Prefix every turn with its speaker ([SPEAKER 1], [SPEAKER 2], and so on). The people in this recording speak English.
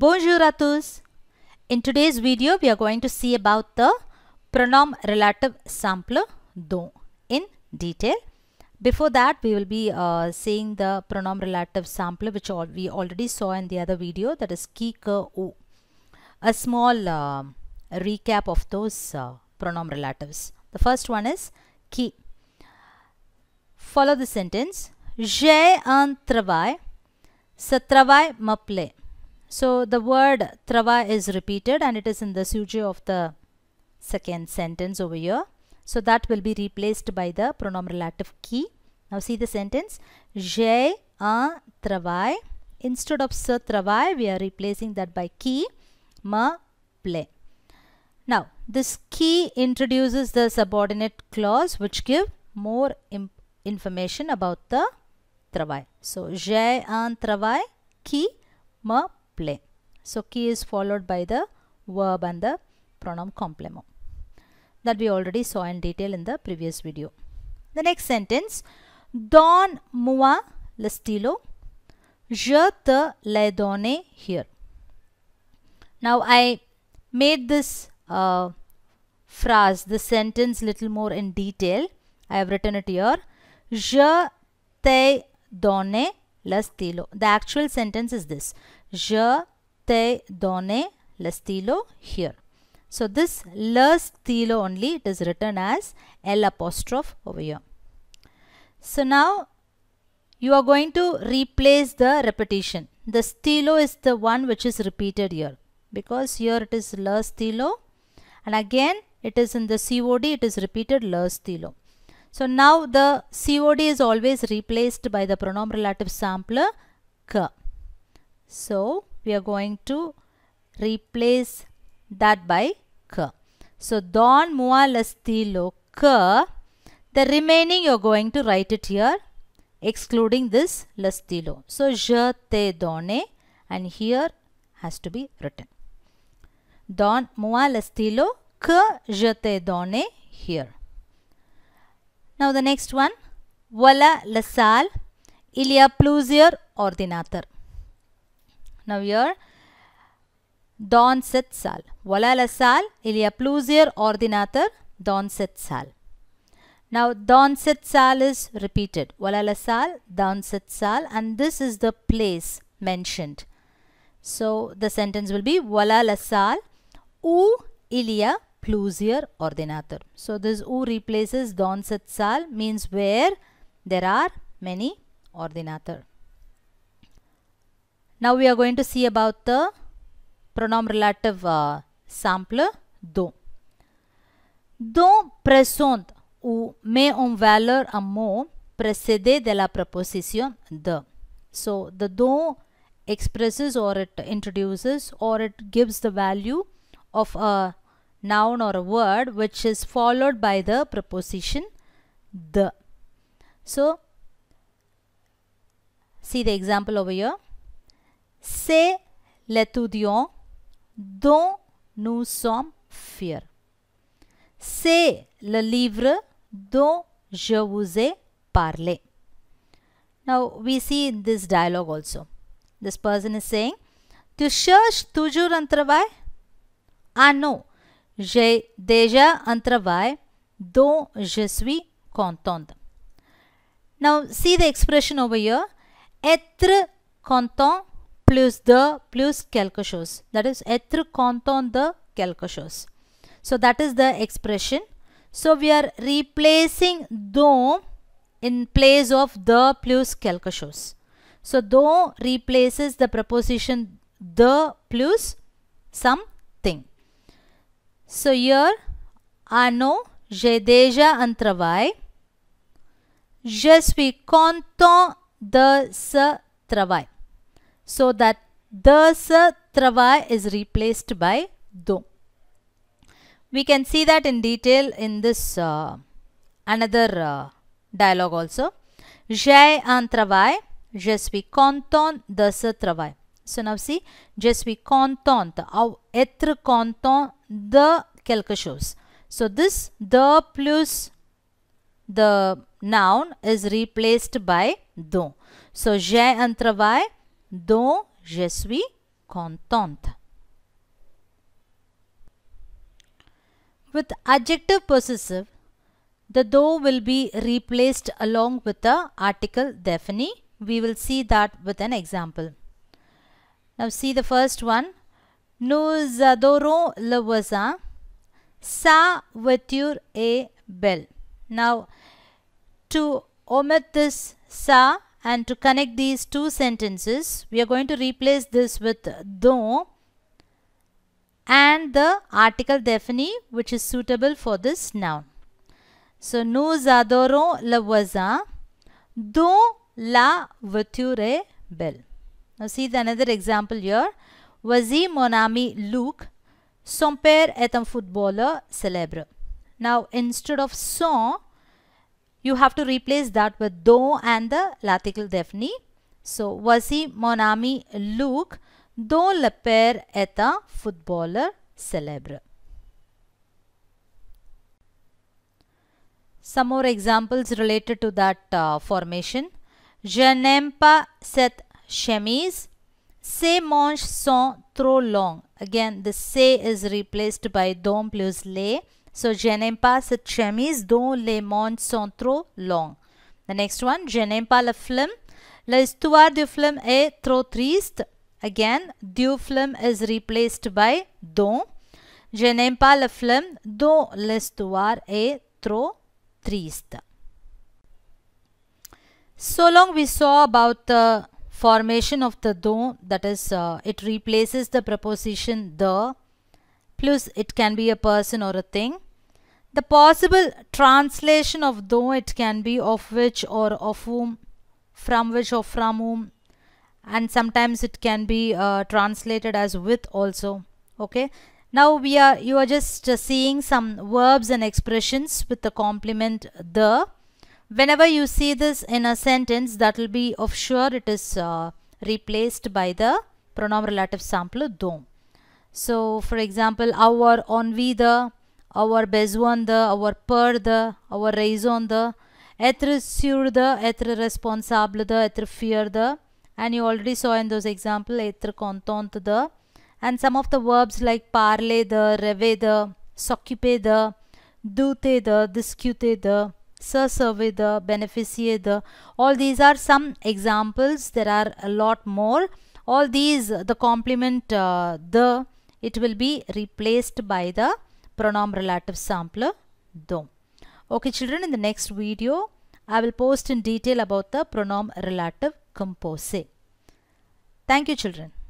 [SPEAKER 1] Bonjour à tous. In today's video, we are going to see about the pronoun relative sampler dont in detail. Before that, we will be uh, seeing the pronoun relative sampler which all, we already saw in the other video that is ki, ka, o. A small uh, recap of those uh, pronoun relatives. The first one is ki. Follow the sentence. J'ai un travail. Ce travail so the word trava is repeated and it is in the suji of the second sentence over here. So that will be replaced by the pronoun relative ki. Now see the sentence. je a travail. Instead of se travail, we are replacing that by ki ma ple. Now this ki introduces the subordinate clause which give more information about the travail. So a un travail ma ple play. So key is followed by the verb and the pronoun complement that we already saw in detail in the previous video. The next sentence, Don moi le stylo, je te le donné here. Now I made this uh, phrase, this sentence little more in detail. I have written it here. Je te donné le The actual sentence is this. Je te donne le stilo here. So this le stilo only it is written as L apostrophe over here. So now you are going to replace the repetition. The stilo is the one which is repeated here because here it is le stilo and again it is in the COD it is repeated le stilo. So now the COD is always replaced by the pronoun relative sampler ka. So we are going to replace that by k. So don mua lastilo k. The remaining you are going to write it here excluding this lastilo. So je te done and here has to be written. Don mua lastilo k je te done here. Now the next one. Wala lasal ilia plusier ordinator. Now here don set sal. Volala sal ili aplusier ordinator don set sal. Now don set sal is repeated. Walala sal, don set sal and this is the place mentioned. So the sentence will be Walala sal u ilia plusier ordinator. So this u replaces don set sal means where there are many ordinator. Now we are going to see about the pronoun relative uh, sample Do Do present ou met en valor un précédé de la proposition de. So the do expresses or it introduces or it gives the value of a noun or a word which is followed by the preposition the. So see the example over here. C'est l'étudiant dont nous sommes fiers. C'est le livre dont je vous ai parlé. Now we see in this dialogue also. This person is saying, Tu cherches toujours un travail? Ah non, j'ai déjà un travail dont je suis contente. Now see the expression over here. Être content plus the plus quelque That is être content de quelque So that is the expression. So we are replacing dont in place of the plus quelque So dont replaces the preposition the plus something. So here ano je déjà un Je suis content de ce travail so that the sa trava is replaced by do. We can see that in detail in this uh, another uh, dialogue also. J'ai un travail, je suis content de ce travail. So now see, je suis content ou être content de quelque chose. So this the plus the noun is replaced by do. So j'ai un travail, dont je suis contente. With adjective possessive, the do will be replaced along with the article defini. We will see that with an example. Now see the first one. Nous adorons le voisin. Sa voiture est belle. Now to omit this sa and to connect these two sentences we are going to replace this with though and the article definite which is suitable for this noun. So nous adorons le voisin dont la voiture est belle. Now see the another example here. Voici mon ami Luke. Son père est un footballeur célèbre. Now instead of son you have to replace that with do and the latical dephne. So, wasi monami look do Luke, though le père est célèbre. Some more examples related to that uh, formation. Je n'aime pas cette chemise. Ces manches sont trop longues. Again, the se is replaced by do plus les. So je n'aime pas cette chemise dont les manches sont trop longues. The next one, je n'aime pas le film. L'histoire du film est trop triste. Again, du film is replaced by dont. Je n'aime pas le film dont l'histoire est trop triste. So long we saw about the formation of the do that is uh, it replaces the preposition the plus it can be a person or a thing the possible translation of though it can be of which or of whom, from which or from whom, and sometimes it can be uh, translated as with also. Okay. Now we are you are just uh, seeing some verbs and expressions with the complement the. Whenever you see this in a sentence, that will be of sure it is uh, replaced by the pronoun relative sample though. So, for example, our, on, we, the, our bezoandă, our perda, our raisondă, etre surdă, etre responsabildă, etre fieldă, and you already saw in those examples etre contentdă, and some of the verbs like parler the, reve the, s'occuper the, douter the, discuter the, se serve the, beneficier the. All these are some examples. There are a lot more. All these, the complement uh, the, it will be replaced by the pronoun relative sampler though. Okay children in the next video I will post in detail about the pronoun relative composite. Thank you children.